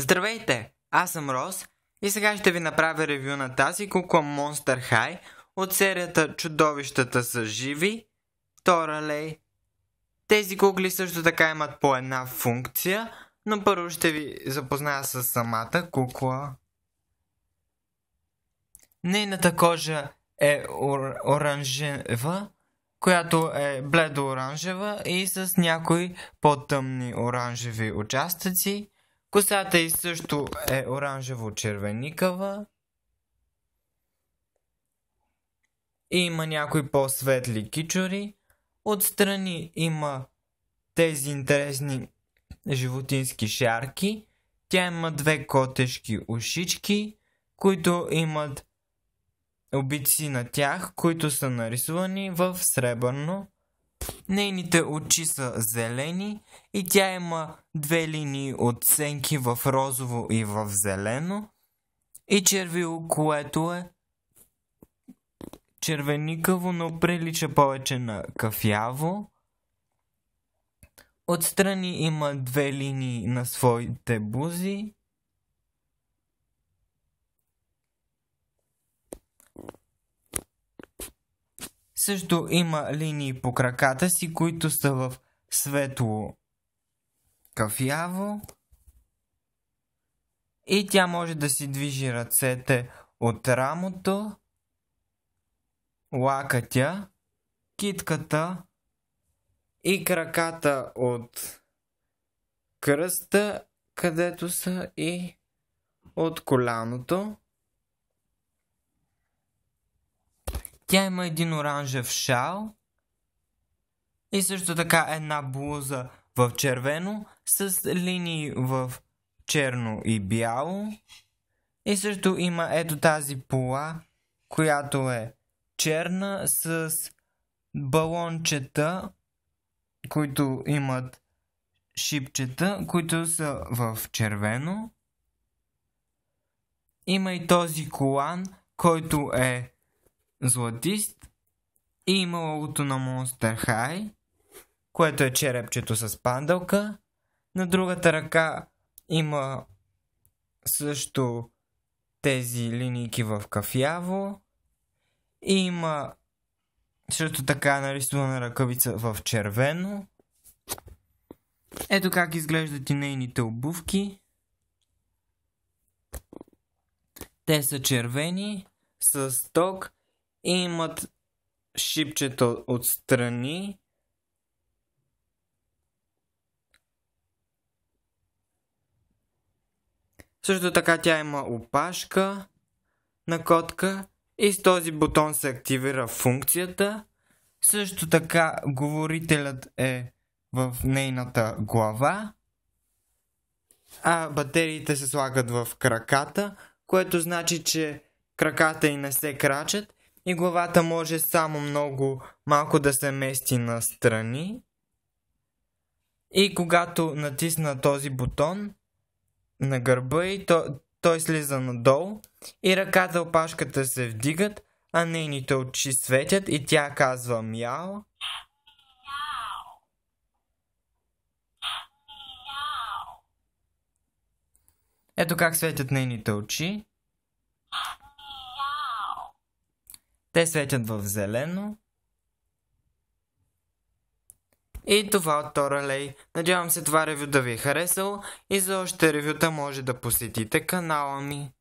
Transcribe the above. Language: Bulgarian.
Здравейте, аз съм Рос и сега ще ви направя ревю на тази кукла Monster High от серията Чудовищата са живи, Торалей. Тези кукли също така имат по една функция, но първо ще ви запозная с самата кукла. Нейната кожа е ор- оранжева, която е бледо-оранжева и с някои по-тъмни оранжеви участъци – Косата и също е оранжево-червеникава. И има някои по-светли кичори. Отстрани има тези интересни животински шарки. Тя има две котешки ушички, които имат обици на тях, които са нарисувани в сребърно Нейните очи са зелени и тя има две линии от сенки в розово и в зелено и червило, което е червеникаво, но прилича повече на кафяво. Отстрани има две линии на своите бузи Също има линии по краката си, които са в светло кафяво. И тя може да си движи ръцете от рамото, лакътя, китката и краката от кръста, където са и от коляното. Тя има един оранжев шал и също така една блуза в червено с линии в черно и бяло. И също има ето тази пола, която е черна с балончета, които имат шипчета, които са в червено. Има и този колан, който е златист и има логото на Monster High, което е черепчето с пандалка. На другата ръка има също тези линийки в кафяво. И има също така нарисувана ръкавица в червено. Ето как изглеждат и нейните обувки. Те са червени, с ток и имат шипчето отстрани. Също така тя има опашка на котка и с този бутон се активира функцията. Също така говорителят е в нейната глава, а батериите се слагат в краката, което значи, че краката и не се крачат и главата може само много малко да се мести настрани. И когато натисна този бутон на гърба и то, той слиза надолу и ръката опашката се вдигат, а нейните очи светят и тя казва мяо. Ето как светят нейните очи. Те светят в зелено. И това от Торалей. Надявам се това ревю да ви е харесало и за още ревюта може да посетите канала ми.